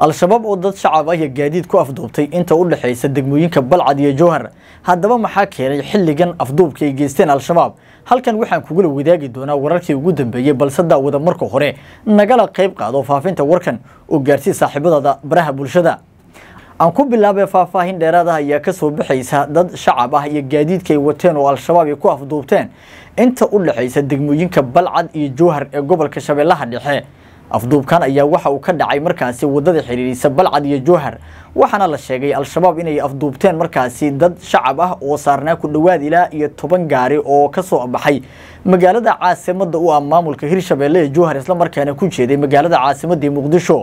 al-shabaab oo dad shacab ah iyo gaadiid ku afduubtay inta u dhexaysa degmooyinka balcad iyo jowhar haddaba maxaa keenay xilligan afduubka ay geysteen al-shabaab halkan waxaan kugula wadaagi doonaa wararkii ugu dambeeyey balse daawada marka hore nagala qayb qaado faafinta warkan oo gaarsii saaxiibadooda baraha bulshada aan ku bilaabay faahfaahin dheeraad ah ayaa ka soo baxaysa dad shacab ah iyo gaadiidkaay wateen oo al-shabaab ay ku afduubteen inta u dhexaysa degmooyinka balcad iyo jowhar ee gobolka shabeellaha dhexe afduubkan ayaa waxa uu ka dhacay markaasi wadada xidhiirisa balcad iyo jowhar waxaana la sheegay al-shabaab inay afduubteen markaasi dad shacab ah oo saarnaa ku dhowaad ilaa iyo toban gaari oo ka soo baxay magaalada caasimada u ah maamulka hirshabeelle ee jowhar isla markaana ku jeeday magaalada caasimadii muqdisho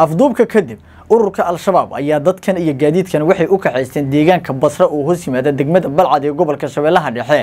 afduubka kadib ururka al-shabaab ayaa dadkan iyo gaadiidkan waxay u kaxaysteen deegaanka basre oo hoos yimaada degmada balcad ee gobolka shabeellaha dhexe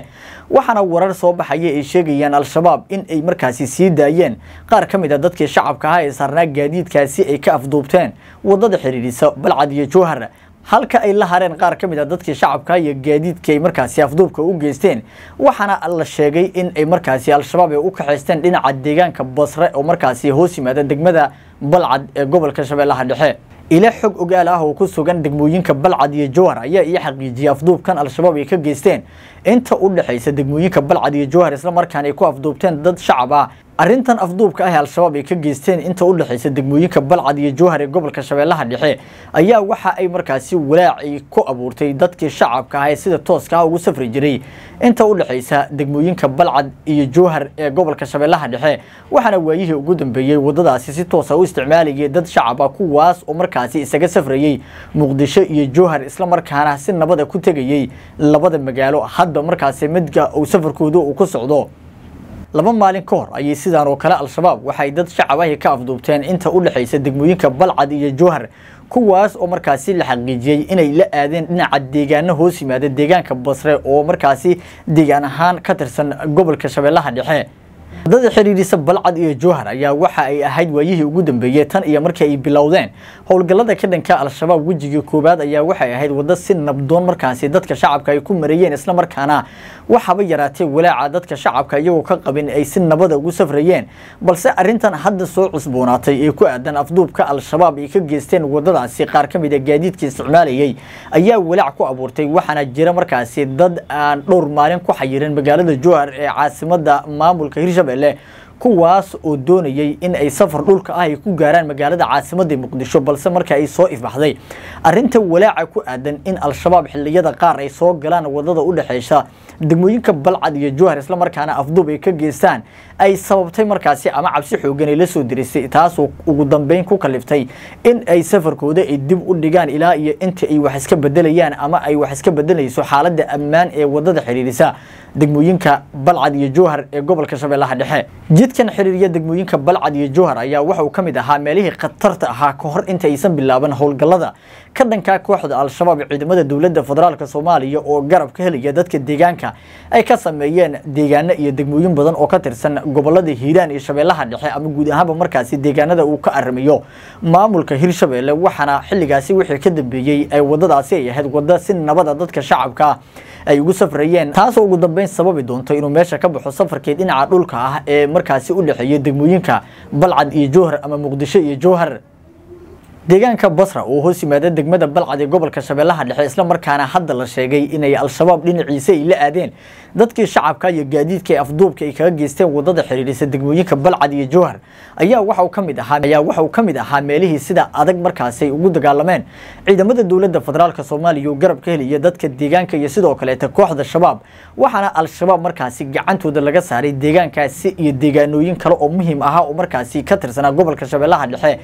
waxaana warar soo baxaya ay sheegayaan al-shabaab in ay markaasi sii daayeen qaar ka mid a ah dadkii shacabka ahaa ee saarnaa gaadiidkaasi ay ka afduubteen waddada xidhiidhisa balcad iyo jowhar halka ay la hareen qaar ka mid a ah dadkii shacabka iyo gaadiidka ay markaasi afduubka u geysteen waxaana la sheegay in ay markaasi al-shabaab ay u kaxaysteen dhinaca deegaanka basre oo markaasi hoos yimaada degmada balcad ee gobolka shabeellaha dhexe ila xog ogaal ah oo ku sugan degmooyinka balcad iyo jawhar ayaa iyo xaqiijiyay afduubkan al-shabaab ay ka geysteen inta u dhexaysa degmooyinka balcad iyo jawhar isla markaan ay ku afduubteen dad shacab ah arrintan afduubka ah ee al-shabaab ay ka geysteen inta u dhexaysa degmooyinka balcad iyo jowhar ee gobolka shabeellaha dhexe ayaa waxa ay markaasi walaac ay ku abuurtay dadkii shacabka ah ee sida tooska ah ugu safri jiray inta u dhexaysa degmooyinka balcad iyo jowhar ee gobolka shabeellaha dhexe waxaana waayihii ugu dambeeyey waddadaasi si toosa ah u isticmaalayay dad shacaba ah, kuwaas oo markaasi isaga safrayey muqdisho iyo jowhar islamarkaana si nabada ah ku tegayey labada magaalo hadda markaasi midka uu safarkooda uu ku socdo laba maalin ka hor ayay sidaan oo kale al-shabaab waxay dad shacab ahi ka afduubteen inta u dhexaysa degmooyinka balcad iyo jowhar kuwaas oo markaasi la xaqiijiyey inay la aadeen dhinaca deegaano hoos yimaada deegaanka basre oo markaasi deegaan ahaan ka tirsan gobolka shabeellaha dhexe dada xiriirisa balcad iyo jowhar ayaa waxa ay ahayd waayihii ugu dambeeyey tan iyo markii ay bilowdeen howlgallada ka dhanka al-shabaab wejigii koowaad ayaa waxay ahayd waddo si nabdoon markaasi dadka shacabka ay ku marayeen isla markaana waxaba yaraatay walaaca dadka shacabka iyagoo ka qabin ay si nabada ah ugu safrayeen balse arrintan hadda soo cusboonaatay ee ku aadan afduubka al-shabaab ay ka geysteen waddadaasi qaar ka mid ah gaadiidkii isticmaalayey ayaa walaac ku abuurtay waxaana jira markaasi dad aan dhowr maalin ku xayirin magaalada jowhar ee caasimada maamulka hirsha वेले kuwaas oo doonayay in ay safar dhulka ah ay ku gaaraan magaalada caasimadda muqdisho balse marka ay soo ifbaxday arinta walaaca ku aadan in al-shabaab xilliyada qaar ay soo galaan wadada u dhexeysa degmooyinka balcad iyo jowhar islamarkaana afduub ay ka geystaan ay sababtay markaasi ama cabsi xoogan ay la soo dirisay taasoo ugu dambeyn ku kaliftay in ay safarkooda ay dib u dhigaan ilaa iyo inta ay wax iska bedelayaan ama ay wax iska bedelayso xaaladda ammaan ee wadada xidhiirisa degmooyinka balcad iyo jowhar ee gobolka shabeellaha dhexe midkan xiriirya degmooyinka balcad iyo jowhar ayaa waxauu ka mid ahaa meelihii khatarta ahaa ka hor intaaysan bilaaban howlgallada ka dhankaa kooxda al-shabaab ciidamada dowladda federaalka soomaaliya oo garab ka helaya dadka deegaanka ay ka sameeyeen deegaano iyo degmooyin badan oo ka tirsan gobollada hiiraan iyo shabeellaha dhexe ama guud ahaanba markaasi deegaanada uu ka arrimayo maamulka hirshabeelle waxaana xilligaasi wixii ka dambeeyey ay wadadaasi ay ahayd waddo si nabada dadka shacabka ay ugu safrayeen taasoo ugu dambeyn sababi doonto inuu meesha ka baxo safarkii dhinaca dhulka ah ee markaasi u dhexeeya degmooyinka balcad iyo jowhar ama muqdisho iyo jowhar deegaanka basra oo hoos yimaada degmada balcad ee gobolka shabeellaha dhexe islamarkaana hadda la sheegay inay al-shabaab dhinaciisa ay la aadeen dadkii shacabka iyo gaadiidka ee afduubka ay kaga geysteen wadada xidhiidhisa degmooyinka balcad iyo jowhar ayaa waxauu ka mid ahaa ayaa waxauu ka mid ahaa meelihii sida adag markaasi ay ugu dagaalameen ciidamada dowladda federaalka soomaaliya oo garab ka helaya dadka deegaanka iyo sidoo kaleeta kooxda shabaab waxaana al-shabaab markaasi gacantooda laga saaray deegaankaasi iyo deegaanooyin kale oo muhiim ahaa oo markaasi ka tirsanaa gobolka shabeellaha dhexe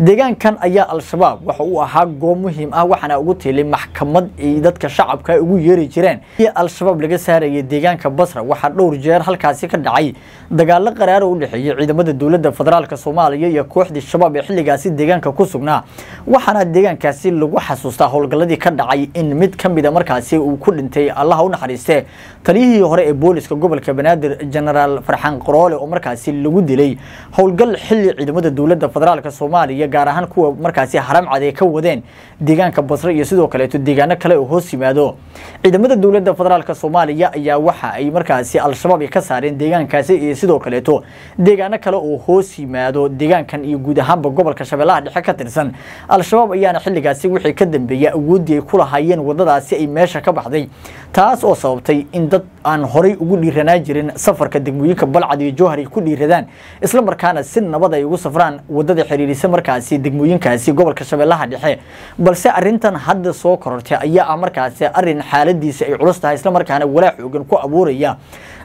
deegaankan ayaa al-shabaab waxa uu ahaa goob muhiim ah waxaana ugu tiilay maxkamad ay dadka shacabka ugu yeeri jireen iyo al-shabaab laga saarayay deegaanka basra waxaa dhowr jeer halkaasi ka dhacay dagaalo qaraaro u dhexeeyey ciidamada dowladda federaalka soomaaliya iyo kooxdii shabaab ee xilligaasi deegaanka ku sugnaa waxaana deegaankaasi lagu xasuustaa howlgalladii ka dhacay in mid ka mida markaasi uu ku dhintay allaha u naxariiste taliyihii hore ee booliska gobolka banaadir genaraal farxaan qaroole oo markaasi lagu dilay howlgal xilli ciidamada dowladda federaalka soomaaliya iyo gaar ahaan kuwa markaasi haram cad ka wadeen deegaanka basre iyo sidoo kaleeto deegaano kale oo hoos yimaado ciidamada dowladda federaalk soomaaliya ayaa waxa ay markaasi al-shabaab ka saareen deegaankaasi iyo sidoo kaleeto deegaano kale oo hoos yimaado deegaankan iyo guud ahaanba gobolka shabeellaha dhexe ka tirsan al-shabaab ayaana xilligaasi wixii ka dambeeyey awooddii ay ku lahaayeen waddadaasi ay meesha ka baxday taas oo sababtay in dad aan horay ugu dhiiranaan jirin safarka degmooyinka balcad iyo jowhar ay ku dhiiradaan isla markaana si nabad ah ay ugu safraan waddada xiriirisa markaasi degmooyinkaasi gobolka shabeellaha dhexe balse arrintan hadda soo korortay ayaa ah markaasi arrin xaaladiisa ay culus tahay islamarkaana walaa xoogan ku abuuraya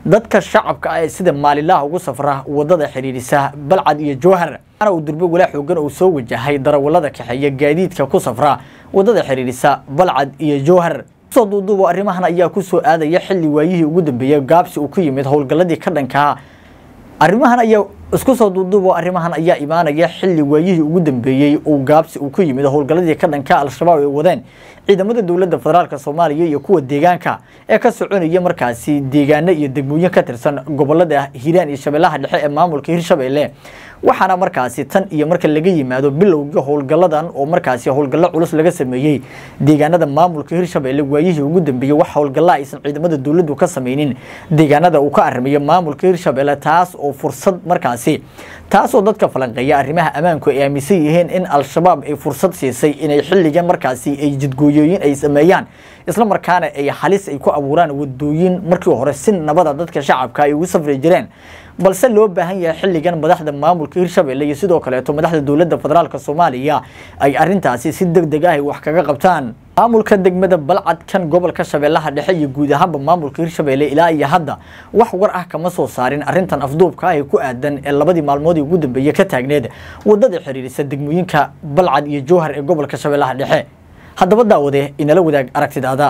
dadka shacabka ah ee sida maalilaha ugu safra wadada xidhiidhisa balcad iyo jowhar ana uu durbe walaa xoogan oo soo wajahay darawalada kaxeeya gaadiidka ku safra wadada xidhiidhisa balcad iyo jowhar soo duuduubo arrimahan ayaa ku soo aadaya xilli waayihii ugu dambeeyey gaabsi uu ku yimid howlgalladii ka dhankaa arrimahan ayaa isku soo duuduubo arrimahan ayaa imaanaya xilli waayihii ugu dambeeyey uu gaabsi uu ku yimid howlgalladii ka dhanka al-shabaab ay wadeen ciidamada dowladda federaalk soomaaliya iyo kuwa deegaanka ee ka soconaya markaasi deegaano iyo degmooyin ka tirsan gobolada hiiraan iyo shabeellaha dhexe ee maamulka hirshabeelle waxaana markaasi tan iyo marka laga yimaado bilowgii howlgalladan oo markaasi howlgallo culus laga sameeyey deegaanada maamulka hirshabeelle waayihii ugu dambeeyey wax howlgalla aysan ciidamada dowladdu ka samaynin deegaanada uu ka arrimayo maamulka hirshabeelle taas oo fursad markaasi halkaasi taasoo dadka falanqeeya arrimaha ammaanku ay aaminsan yihiin in al-shabaab ay fursad siisay inay xilligan markaasi ay jidgooyooyin ay sameeyaan isla markaana ay halis ay ku abuuraan wadooyin markii hore si nabada dadka shacabka ay ugu safri jireen balse loo baahan yahay xilligan madaxda maamulka hirshabelle iyo sidoo kaleeto madaxda dowladda federaalk soomaaliya ay arintaasi si deg deg ah ay wax kaga qabtaan maamulka degmada balcad kan gobolka shabeellaha dhexe iyo guud ahaanba maamulka hirshabeelle ilaa iyo hadda wax war ah kama soo saarin arrintan afduubka ah ee ku aadan ee labadii maalmoodii ugu dambeeyey ka taagneed waddada xiriirisa degmooyinka balcad iyo jowhar ee gobolka shabeellaha dhexe haddaba daawadee inala wadaag aragtidaada